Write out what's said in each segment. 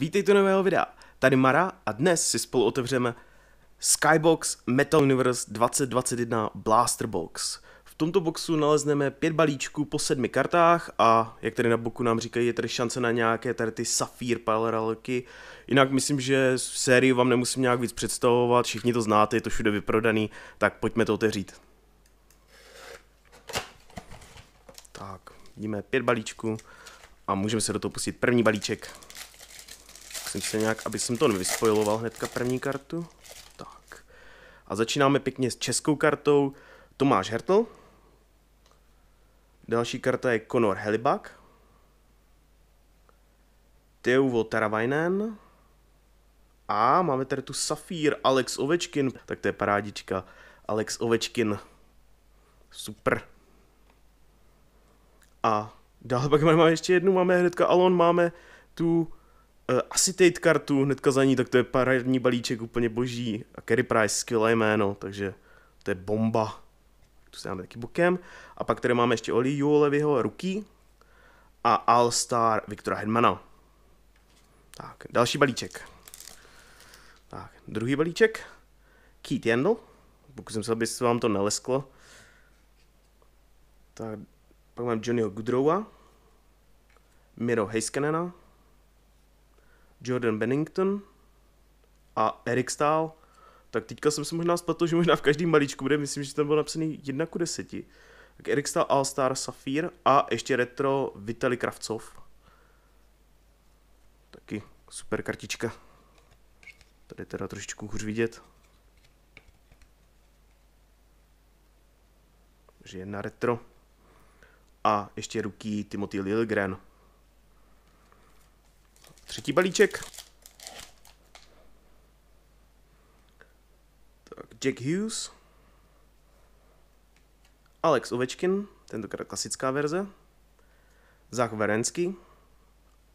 Vítejte u nového videa, tady Mara a dnes si spolu otevřeme Skybox Metal Universe 2021 Blaster Box. V tomto boxu nalezneme pět balíčků po sedmi kartách a jak tady na boku nám říkají, je tady šance na nějaké tady ty safír paleralky. Jinak myslím, že sérii vám nemusím nějak víc představovat, všichni to znáte, je to všude vyprodaný, tak pojďme to otevřít. Tak, vidíme pět balíčků a můžeme se do toho pustit. První balíček. Musím se nějak, aby jsem to nevyspojiloval hnedka první kartu. Tak. A začínáme pěkně s českou kartou Tomáš Hertl. Další karta je Conor Helibak. Teuvo Taravainen. A máme tady tu Safír Alex Ovečkin. Tak to je parádička. Alex Ovečkin. Super. A dále pak máme ještě jednu, máme hnedka Alon, máme tu Uh, asi Tate kartu hnedka za ní, tak to je parádní balíček úplně boží. A Kerry Price, skvělé jméno, takže to je bomba. Tu se dáme taky bokem. A pak tady máme ještě Oli Juolevyho ruky a All Star Viktora Hedmana. Tak, další balíček. Tak, druhý balíček. Keith Yandel. Pokusím se, aby se vám to nelesklo. Tak, pak mám Johnnyho Goodrowa. Miro Heiskanena. Jordan Bennington a Eric Stahl. Tak teďka jsem se možná spletl, že možná v každém balíčku bude, myslím, že tam bylo napsaný 1 ku 10. Tak Eric Stahl, All-Star, Safir a ještě retro Vitali Kravcov. Taky super kartička. Tady teda trošičku hůř vidět. Takže jedna retro. A ještě ruky Timothy Lilgren. Třetí balíček. Tak, Jack Hughes. Alex Ovečkin, tentokrát klasická verze. Zach Verensky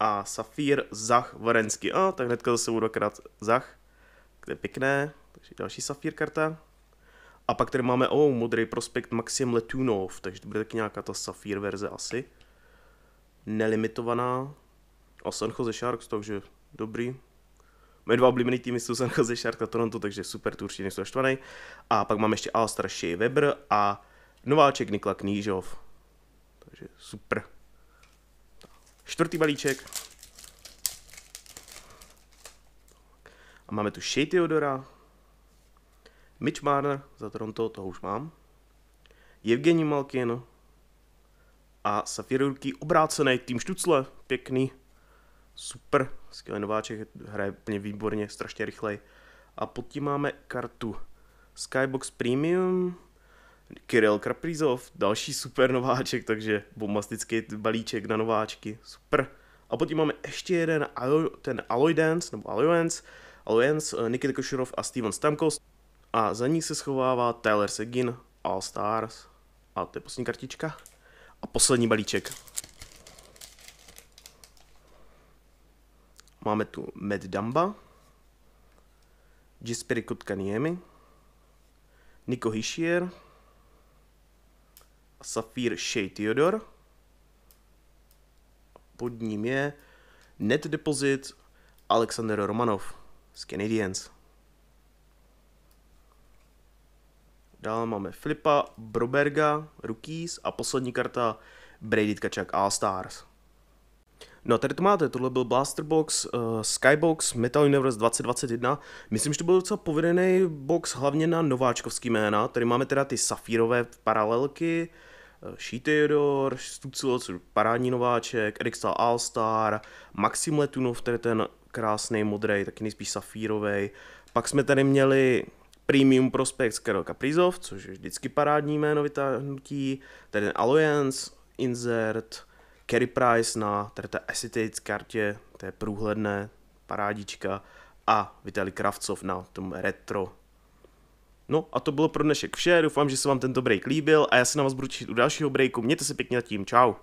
a Safír Zach Verensky. A tak hnedka zase budou dvakrát Zach, kde je pěkné. Takže další Safír karta. A pak tady máme, o, oh, modrý prospekt Maxim Letunov, takže to bude taky nějaká ta Safír verze asi. Nelimitovaná, a San Jose Sharks, takže dobrý. Moje dva oblíbené týmy jsou San Jose Sharks a Toronto, takže super, tu určitě nejsou naštvaný. A pak mám ještě Alstra Shea Weber a nováček Nikla Knížov. Takže super. Čtvrtý balíček. A máme tu Shea Theodora, Mitch Marner za Toronto, toho už mám. Evgeni Malkin a Safir obrácený tým Štucle, pěkný super, skvělý nováček, hraje úplně výborně, strašně rychlej. A pod tím máme kartu Skybox Premium, Kirill Kaprizov, další super nováček, takže bombastický balíček na nováčky, super. A potom máme ještě jeden, ten Aloy Dance, nebo Alliance, Alliance, eh, Nikita Košurov a Steven Stamkos. A za ní se schovává Tyler Seguin, All Stars. A to je poslední kartička. A poslední balíček. Máme tu Med Damba, Jisperi Kotkaniemi, Niko Hishier, Safir Shea Theodore. Pod ním je Net Deposit Alexander Romanov z Canadiens. Dále máme Filipa Broberga, Rookies a poslední karta Brady Kačak All-Stars. No a tady to máte, tohle byl Blaster Box, uh, eh, Skybox, Metal Universe 2021. Myslím, že to byl docela povedený box hlavně na nováčkovský jména. Tady máme teda ty safírové paralelky, eh, Stucilo, což parádní nováček, Erikstal Allstar, Maxim Letunov, tady ten krásný modrý, taky nejspíš safírový. Pak jsme tady měli Premium prospect, Karel Kaprizov, což je vždycky parádní jméno vytáhnutí, tady ten Alliance, Insert, Carry Price na tady té acetate kartě, je průhledné parádička a Vitaly Kravcov na tom retro. No a to bylo pro dnešek vše, doufám, že se vám tento break líbil a já se na vás budu těšit u dalšího breaku, mějte se pěkně tím, čau.